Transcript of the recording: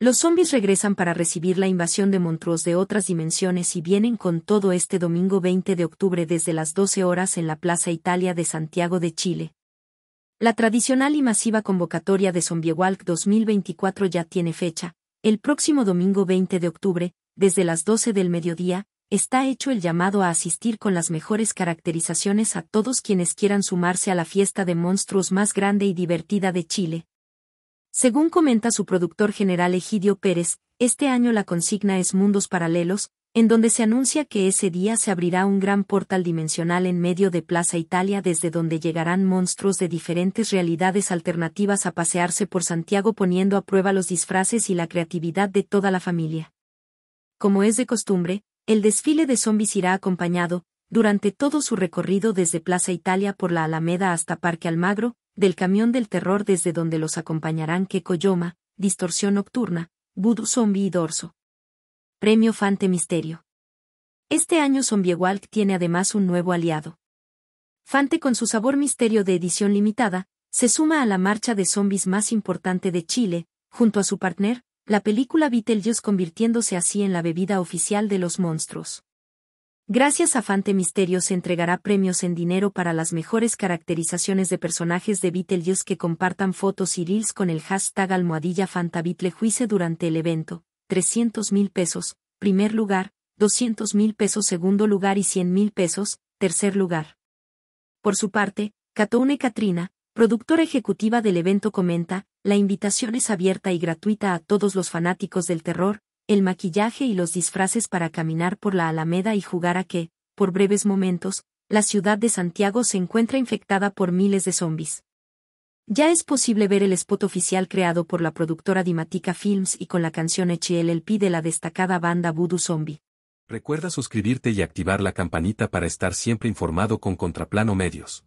Los zombies regresan para recibir la invasión de monstruos de otras dimensiones y vienen con todo este domingo 20 de octubre desde las 12 horas en la Plaza Italia de Santiago de Chile. La tradicional y masiva convocatoria de Walk 2024 ya tiene fecha. El próximo domingo 20 de octubre, desde las 12 del mediodía, está hecho el llamado a asistir con las mejores caracterizaciones a todos quienes quieran sumarse a la fiesta de monstruos más grande y divertida de Chile. Según comenta su productor general Egidio Pérez, este año la consigna es Mundos Paralelos, en donde se anuncia que ese día se abrirá un gran portal dimensional en medio de Plaza Italia desde donde llegarán monstruos de diferentes realidades alternativas a pasearse por Santiago poniendo a prueba los disfraces y la creatividad de toda la familia. Como es de costumbre, el desfile de zombies irá acompañado, durante todo su recorrido desde Plaza Italia por la Alameda hasta Parque Almagro, del camión del terror desde donde los acompañarán Kekoyoma, Distorsión Nocturna, Voodoo Zombie y Dorso. Premio Fante Misterio. Este año Zombie Walk tiene además un nuevo aliado. Fante con su sabor misterio de edición limitada, se suma a la marcha de zombies más importante de Chile, junto a su partner, la película Beetlejuice convirtiéndose así en la bebida oficial de los monstruos. Gracias a Fante Misterio se entregará premios en dinero para las mejores caracterizaciones de personajes de Beetlejuice que compartan fotos y reels con el hashtag almohadilla juice durante el evento. 300 mil pesos, primer lugar, 200 mil pesos segundo lugar y 100 mil pesos, tercer lugar. Por su parte, Catone Katrina, productora ejecutiva del evento comenta, la invitación es abierta y gratuita a todos los fanáticos del terror, el maquillaje y los disfraces para caminar por la Alameda y jugar a que, por breves momentos, la ciudad de Santiago se encuentra infectada por miles de zombies. Ya es posible ver el spot oficial creado por la productora Dimatica Films y con la canción HLLP de la destacada banda Voodoo Zombie. Recuerda suscribirte y activar la campanita para estar siempre informado con Contraplano Medios.